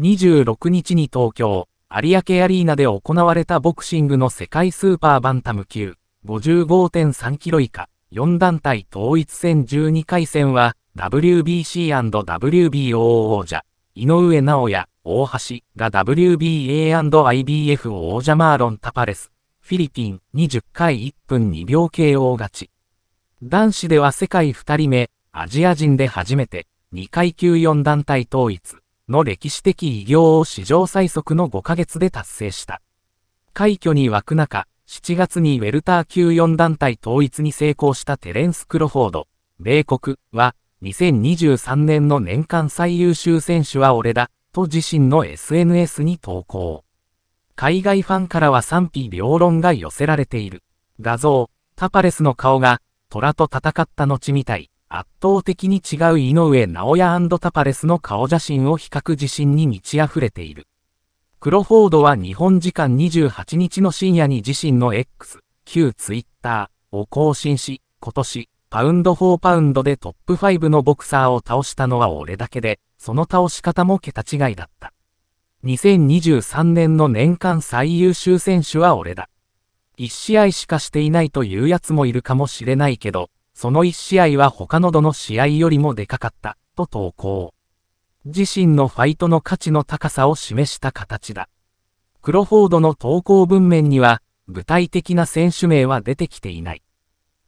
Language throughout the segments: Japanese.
26日に東京、有明アリーナで行われたボクシングの世界スーパーバンタム級、55.3キロ以下、4団体統一戦12回戦は、WBC&WBO 王者、井上直也、大橋が WBA&IBF 王者マーロン・タパレス、フィリピン20回1分2秒 KO 勝ち。男子では世界2人目、アジア人で初めて、2階級4団体統一、の歴史的偉業を史上最速の5ヶ月で達成した。快挙に湧く中、7月にウェルター級4団体統一に成功したテレンス・クロフォード、米国は、2023年の年間最優秀選手は俺だ、と自身の SNS に投稿。海外ファンからは賛否両論が寄せられている。画像、タパレスの顔が、虎と戦った後みたい。圧倒的に違う井上直也タパレスの顔写真を比較自信に満ち溢れている。クロフォードは日本時間28日の深夜に自身の X、旧 Twitter を更新し、今年、パウンド4パウンドでトップ5のボクサーを倒したのは俺だけで、その倒し方も桁違いだった。2023年の年間最優秀選手は俺だ。1試合しかしていないというやつもいるかもしれないけど、その1試合は他のどの試合よりもでかかった、と投稿。自身のファイトの価値の高さを示した形だ。クロフォードの投稿文面には、具体的な選手名は出てきていない。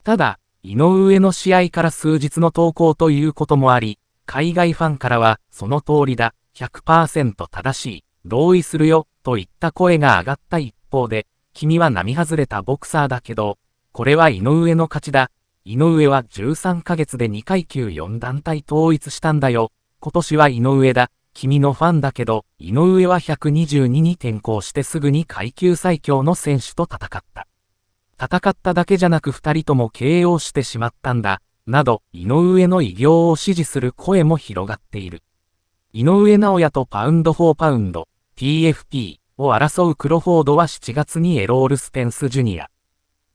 ただ、井上の試合から数日の投稿ということもあり、海外ファンからは、その通りだ、100%正しい、同意するよ、といった声が上がった一方で、君は並外れたボクサーだけど、これは井上の勝ちだ、井上は13ヶ月で2階級4団体統一したんだよ。今年は井上だ。君のファンだけど、井上は122に転向してすぐに階級最強の選手と戦った。戦っただけじゃなく二人とも KO してしまったんだ、など、井上の偉業を支持する声も広がっている。井上直也とパウンド・フォー・パウンド、TFP を争うクロフォードは7月にエロール・スペンス・ジュニア、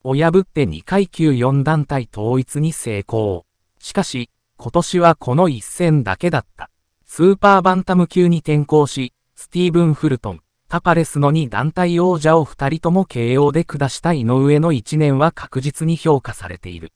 を破って2階級4団体統一に成功。しかし、今年はこの一戦だけだった。スーパーバンタム級に転向し、スティーブン・フルトン、タパレスの2団体王者を2人とも KO で下した井上の1年は確実に評価されている。